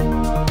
you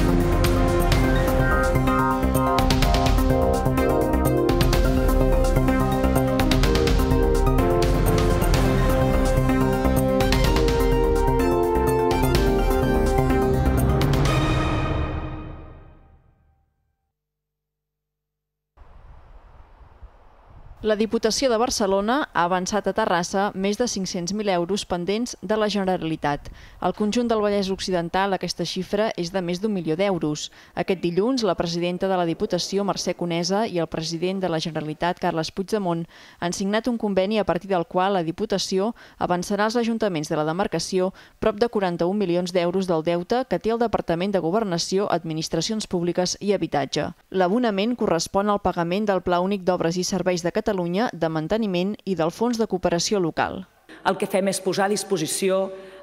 La Diputació de Barcelona ha avançat a Terrassa més de 500.000 euros pendents de la Generalitat. Al conjunt del Vallès Occidental aquesta xifra és de més d'un milió d'euros. Aquest dilluns, la presidenta de la Diputació, Mercè Conesa, i el president de la Generalitat, Carles Puigdemont, han signat un conveni a partir del qual la Diputació avançarà als ajuntaments de la demarcació prop de 41 milions d'euros del deute que té el Departament de Governació, Administracions Públiques i Habitatge. L'abonament correspon al pagament del Pla Únic d'Obres i Serveis de Catalunya Catalunya de manteniment i del Fons de Cooperació Local. El que fem és posar a disposició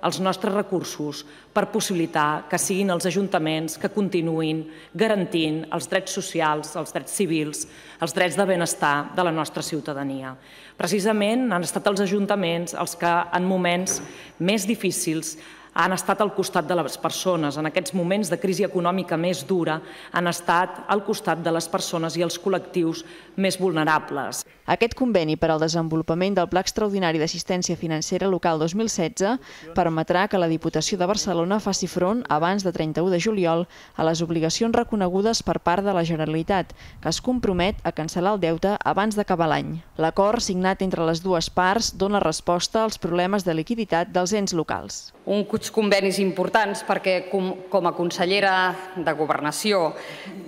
els nostres recursos per possibilitar que siguin els ajuntaments que continuïn garantint els drets socials, els drets civils, els drets de benestar de la nostra ciutadania. Precisament han estat els ajuntaments els que en moments més difícils han estat al costat de les persones. En aquests moments de crisi econòmica més dura han estat al costat de les persones i els col·lectius més vulnerables. Aquest conveni per al desenvolupament del Pla Extraordinari d'Assistència Financera Local 2016 permetrà que la Diputació de Barcelona faci front abans de 31 de juliol a les obligacions reconegudes per part de la Generalitat, que es compromet a cancel·lar el deute abans d'acabar l'any. L'acord signat entre les dues parts dona resposta als problemes de liquiditat dels ens locals. Un uns convenis importants perquè com, com a consellera de Governació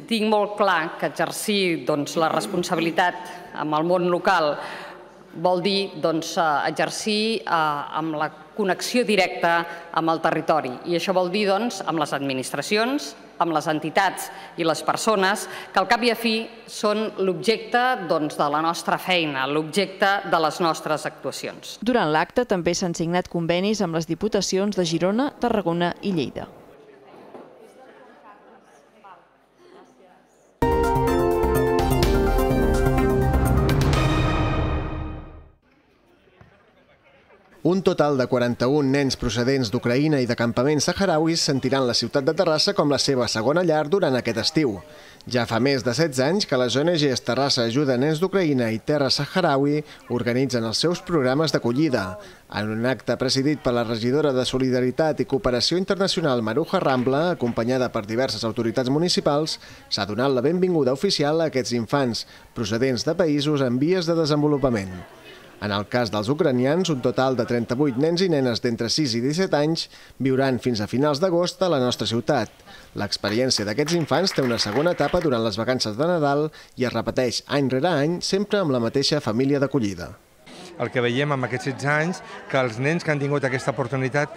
tinc molt clar que exercir doncs, la responsabilitat amb el món local vol dir doncs, eh, exercir eh, amb la connexió directa amb el territori i això vol dir doncs, amb les administracions, amb les entitats i les persones que al cap i a fi són l'objecte doncs, de la nostra feina, l'objecte de les nostres actuacions. Durant l'acte també s'han signat convenis amb les diputacions de Girona, Tarragona i Lleida. Un total de 41 nens procedents d'Ucraïna i de campaments saharauis sentiran la ciutat de Terrassa com la seva segona llar durant aquest estiu. Ja fa més de 16 anys que les ONGs Terrassa Ajuda Nens d'Ucraïna i Terra Saharaui organitzen els seus programes d'acollida. En un acte presidit per la regidora de Solidaritat i Cooperació Internacional Maruja Rambla, acompanyada per diverses autoritats municipals, s'ha donat la benvinguda oficial a aquests infants procedents de països en vies de desenvolupament. En el cas dels ucranians, un total de 38 nens i nenes d'entre 6 i 17 anys viuran fins a finals d'agost a la nostra ciutat. L'experiència d'aquests infants té una segona etapa durant les vacances de Nadal i es repeteix any rere any sempre amb la mateixa família d'acollida. El que veiem amb aquests 16 anys, que els nens que han tingut aquesta oportunitat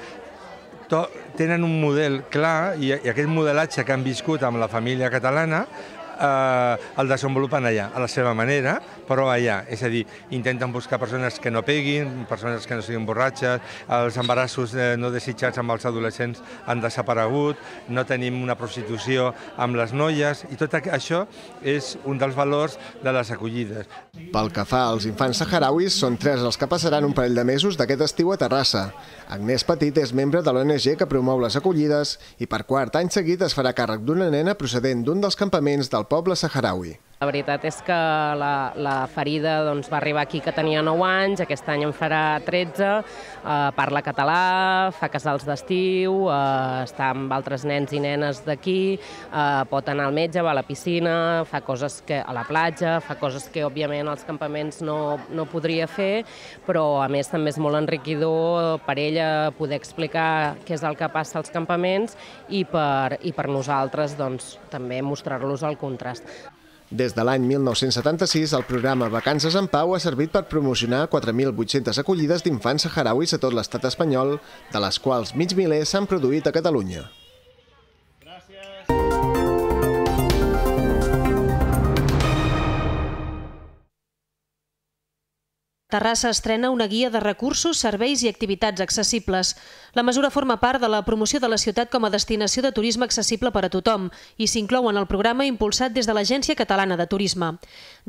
tenen un model clar i, i aquest modelatge que han viscut amb la família catalana eh, el desenvolupen allà, a la seva manera, però allà. És a dir, intenten buscar persones que no peguin, persones que no siguin borratxes, els embarassos eh, no desitjats amb els adolescents han desaparegut, no tenim una prostitució amb les noies, i tot això és un dels valors de les acollides. Pel que fa als infants saharauis, són tres els que passaran un parell de mesos d'aquest estiu a Terrassa. Agnès Petit és membre de l'ONG que promou les acollides i per quart any seguit es farà càrrec d'una nena procedent d'un dels campaments del poble saharaui. La veritat és que la, la ferida doncs, va arribar aquí que tenia 9 anys, aquest any en farà 13, eh, parla català, fa casals d'estiu, eh, està amb altres nens i nenes d'aquí, eh, pot anar al metge, va a la piscina, fa coses que a la platja, fa coses que òbviament als campaments no, no podria fer, però a més també és molt enriquidor per ella poder explicar què és el que passa als campaments i per, i per nosaltres doncs, també mostrar-los el contrast. Des de l'any 1976, el programa Vacances en Pau ha servit per promocionar 4.800 acollides d'infants saharauis a tot l'estat espanyol, de les quals mig miler s'han produït a Catalunya. Terrassa estrena una guia de recursos, serveis i activitats accessibles. La mesura forma part de la promoció de la ciutat com a destinació de turisme accessible per a tothom i s'inclou en el programa impulsat des de l'Agència Catalana de Turisme.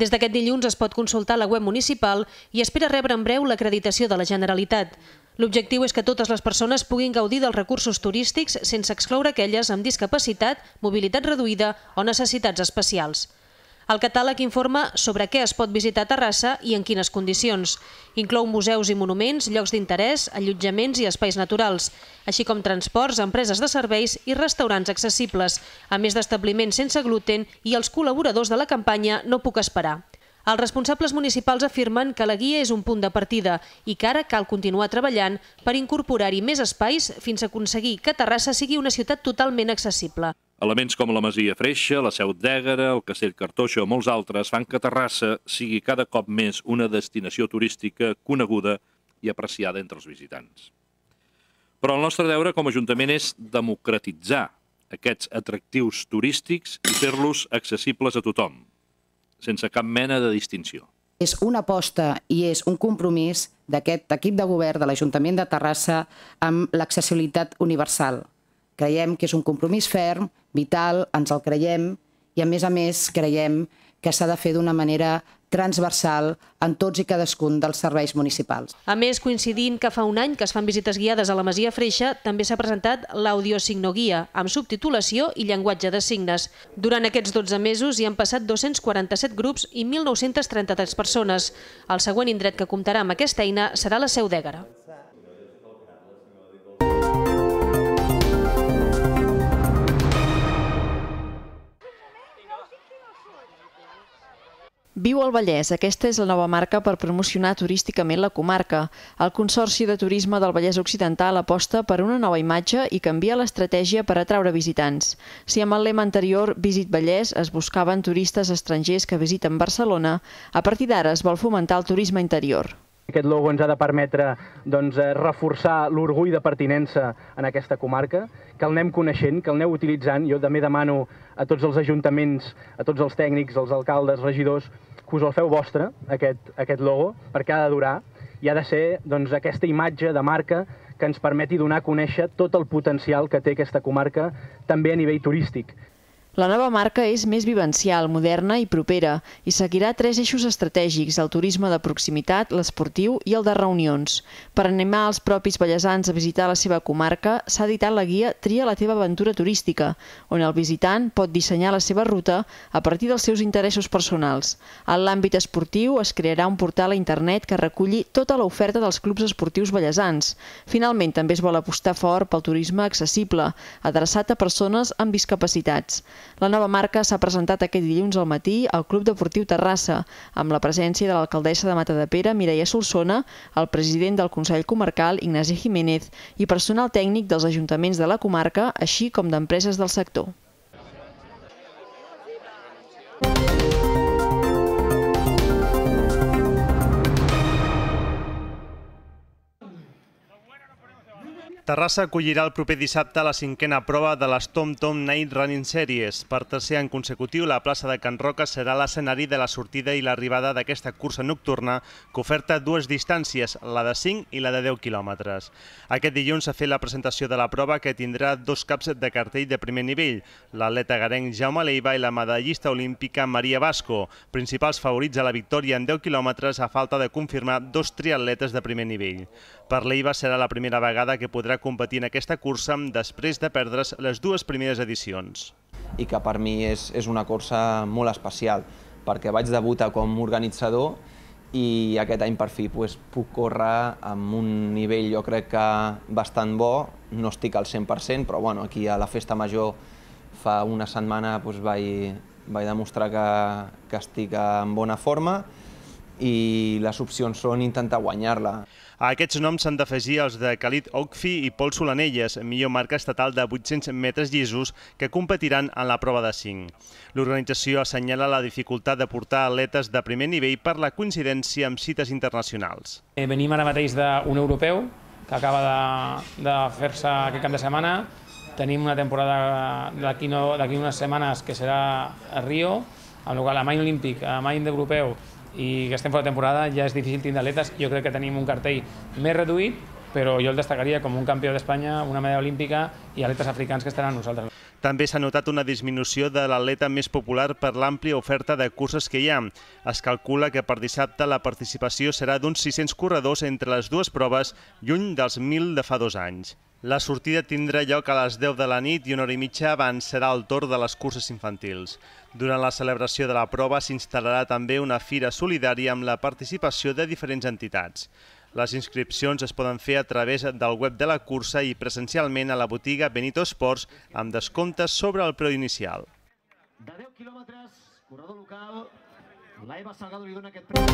Des d'aquest dilluns es pot consultar la web municipal i espera rebre en breu l'acreditació de la Generalitat. L'objectiu és que totes les persones puguin gaudir dels recursos turístics sense excloure aquelles amb discapacitat, mobilitat reduïda o necessitats especials. El catàleg informa sobre què es pot visitar a Terrassa i en quines condicions. Inclou museus i monuments, llocs d'interès, allotjaments i espais naturals, així com transports, empreses de serveis i restaurants accessibles, a més d'establiments sense gluten i els col·laboradors de la campanya No puc esperar. Els responsables municipals afirmen que la guia és un punt de partida i que ara cal continuar treballant per incorporar-hi més espais fins a aconseguir que Terrassa sigui una ciutat totalment accessible. Elements com la Masia Freixa, la Seu d'Ègara, el Castell Cartoixa o molts altres fan que Terrassa sigui cada cop més una destinació turística coneguda i apreciada entre els visitants. Però el nostre deure com a Ajuntament és democratitzar aquests atractius turístics i fer-los accessibles a tothom, sense cap mena de distinció. És una aposta i és un compromís d'aquest equip de govern de l'Ajuntament de Terrassa amb l'accessibilitat universal. Creiem que és un compromís ferm vital, ens el creiem i, a més a més, creiem que s'ha de fer d'una manera transversal en tots i cadascun dels serveis municipals. A més, coincidint que fa un any que es fan visites guiades a la Masia Freixa, també s'ha presentat l'audiosignoguia, amb subtitulació i llenguatge de signes. Durant aquests 12 mesos hi han passat 247 grups i 1.933 persones. El següent indret que comptarà amb aquesta eina serà la Seu d'Ègara. Viu al Vallès. Aquesta és la nova marca per promocionar turísticament la comarca. El Consorci de Turisme del Vallès Occidental aposta per una nova imatge i canvia l'estratègia per atraure visitants. Si amb el lema anterior Visit Vallès es buscaven turistes estrangers que visiten Barcelona, a partir d'ara es vol fomentar el turisme interior. Aquest logo ens ha de permetre doncs, eh, reforçar l'orgull de pertinença en aquesta comarca, que el anem coneixent, que el aneu utilitzant. Jo també demano a tots els ajuntaments, a tots els tècnics, als alcaldes, regidors, que us el feu vostre, aquest, aquest logo, perquè ha de durar i ha de ser doncs, aquesta imatge de marca que ens permeti donar a conèixer tot el potencial que té aquesta comarca també a nivell turístic. La nova marca és més vivencial, moderna i propera i seguirà tres eixos estratègics, el turisme de proximitat, l'esportiu i el de reunions. Per animar els propis ballesans a visitar la seva comarca, s'ha editat la guia Tria la teva aventura turística, on el visitant pot dissenyar la seva ruta a partir dels seus interessos personals. En l'àmbit esportiu es crearà un portal a internet que reculli tota l'oferta dels clubs esportius ballesans. Finalment, també es vol apostar fort pel turisme accessible, adreçat a persones amb discapacitats. La nova marca s'ha presentat aquest dilluns al matí al Club Deportiu Terrassa, amb la presència de l'alcaldessa de Mata de Pere, Mireia Solsona, el president del Consell Comarcal, Ignasi Jiménez, i personal tècnic dels ajuntaments de la comarca, així com d'empreses del sector. Terrassa acollirà el proper dissabte la cinquena prova de les Tom Tom Night Running Series. Per tercer any consecutiu, la plaça de Can Roca serà l'escenari de la sortida i l'arribada d'aquesta cursa nocturna que oferta dues distàncies, la de 5 i la de 10 quilòmetres. Aquest dilluns s'ha fet la presentació de la prova que tindrà dos caps de cartell de primer nivell, l'atleta garenc Jaume Leiva i la medallista olímpica Maria Vasco, principals favorits a la victòria en 10 quilòmetres a falta de confirmar dos triatletes de primer nivell. Per Leiva serà la primera vegada que podrà competir en aquesta cursa després de perdre's les dues primeres edicions. I que per mi és, és una cursa molt especial, perquè vaig debutar com organitzador i aquest any per fi pues, puc córrer amb un nivell jo crec que bastant bo, no estic al 100%, però bueno, aquí a la festa major fa una setmana pues, vaig, vaig demostrar que, que estic en bona forma i les opcions són intentar guanyar-la. A aquests noms s'han d'afegir els de Khalid Okfi i Pol Solanelles, millor marca estatal de 800 metres llisos, que competiran en la prova de 5. L'organització assenyala la dificultat de portar atletes de primer nivell per la coincidència amb cites internacionals. Eh, venim ara mateix d'un europeu, que acaba de, de fer-se aquest cap de setmana. Tenim una temporada d'aquí no, unes setmanes que serà a Rio, amb la qual a l'amany olímpic, a l'amany d'europeu, i que estem fora de temporada, ja és difícil tindre atletes. Jo crec que tenim un cartell més reduït, però jo el destacaria com un campió d'Espanya, una medalla olímpica i atletes africans que estaran nosaltres. També s'ha notat una disminució de l'atleta més popular per l'àmplia oferta de curses que hi ha. Es calcula que per dissabte la participació serà d'uns 600 corredors entre les dues proves, lluny dels 1.000 de fa dos anys. La sortida tindrà lloc a les 10 de la nit i una hora i mitja serà el torn de les curses infantils. Durant la celebració de la prova s'instal·larà també una fira solidària amb la participació de diferents entitats. Les inscripcions es poden fer a través del web de la cursa i presencialment a la botiga Benito Sports amb descomptes sobre el preu inicial. De 10 quilòmetres, corredor local, l'Eva Salgado li dona aquest preu.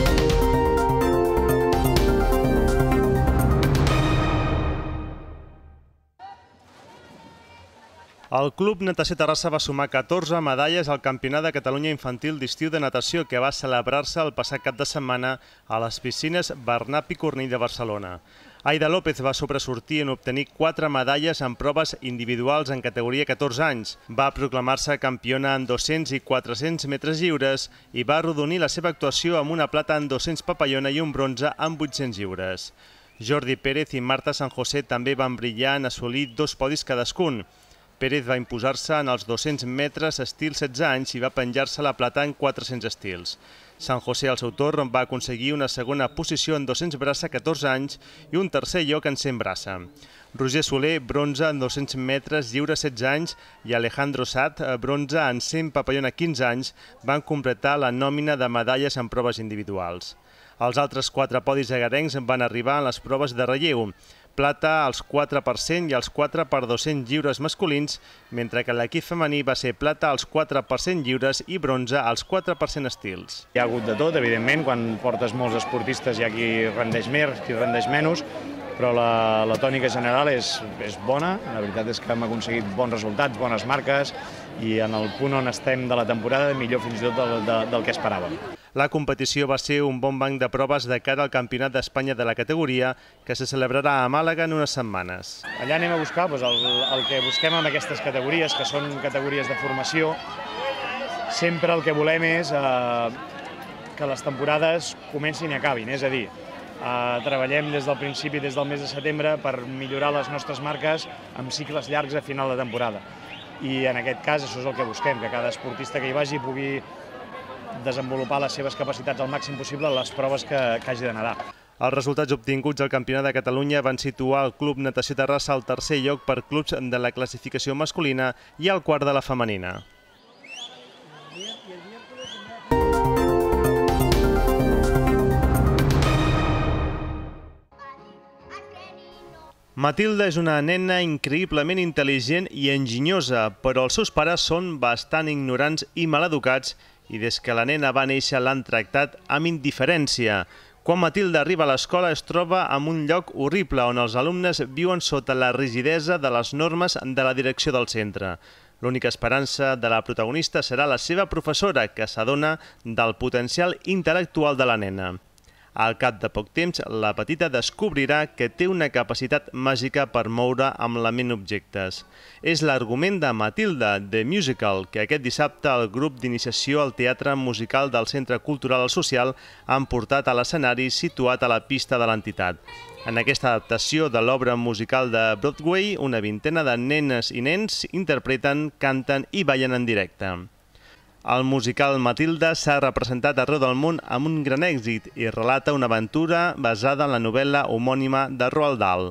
El Club Natació Terrassa va sumar 14 medalles al Campionat de Catalunya Infantil d'Estiu de Natació que va celebrar-se el passat cap de setmana a les piscines Bernat Picorní de Barcelona. Aida López va sobresortir en obtenir 4 medalles en proves individuals en categoria 14 anys. Va proclamar-se campiona en 200 i 400 metres lliures i va arrodonir la seva actuació amb una plata en 200 papallona i un bronze en 800 lliures. Jordi Pérez i Marta San José també van brillar en assolir dos podis cadascun. Pérez va imposar-se en els 200 metres estil 16 anys i va penjar-se la plata en 400 estils. San José, al seu torn, va aconseguir una segona posició en 200 braça 14 anys i un tercer lloc en 100 braça. Roger Soler, bronze en 200 metres lliure 16 anys i Alejandro Sat, bronze en 100 papallona 15 anys, van completar la nòmina de medalles en proves individuals. Els altres quatre podis agarencs van arribar en les proves de relleu plata als 4 per 100 i als 4 per 200 lliures masculins, mentre que l'equip femení va ser plata als 4 per 100 lliures i bronze als 4 per 100 estils. Hi ha hagut de tot, evidentment, quan portes molts esportistes hi ha qui rendeix més, qui rendeix menys, però la, la tònica general és, és bona, la veritat és que hem aconseguit bons resultats, bones marques, i en el punt on estem de la temporada millor fins i tot del, del, del que esperàvem. La competició va ser un bon banc de proves de cara al Campionat d'Espanya de la categoria, que se celebrarà a Màlaga en unes setmanes. Allà anem a buscar doncs, el, el que busquem en aquestes categories, que són categories de formació. Sempre el que volem és eh, que les temporades comencin i acabin, és a dir, eh, treballem des del principi, des del mes de setembre, per millorar les nostres marques amb cicles llargs a final de temporada. I en aquest cas això és el que busquem, que cada esportista que hi vagi pugui desenvolupar les seves capacitats al màxim possible a les proves que, que hagi de nedar. Els resultats obtinguts al Campionat de Catalunya van situar el Club Natació Terrassa al tercer lloc per clubs de la classificació masculina i al quart de la femenina. Matilda és una nena increïblement intel·ligent i enginyosa, però els seus pares són bastant ignorants i maleducats i des que la nena va néixer l'han tractat amb indiferència. Quan Matilda arriba a l'escola es troba en un lloc horrible on els alumnes viuen sota la rigidesa de les normes de la direcció del centre. L'única esperança de la protagonista serà la seva professora, que s'adona del potencial intel·lectual de la nena. Al cap de poc temps, la petita descobrirà que té una capacitat màgica per moure amb la ment objectes. És l'argument de Matilda, The Musical, que aquest dissabte el grup d'iniciació al Teatre Musical del Centre Cultural Social han portat a l'escenari situat a la pista de l'entitat. En aquesta adaptació de l'obra musical de Broadway, una vintena de nenes i nens interpreten, canten i ballen en directe. El musical Matilda s'ha representat arreu del món amb un gran èxit i relata una aventura basada en la novel·la homònima de Roald Dahl.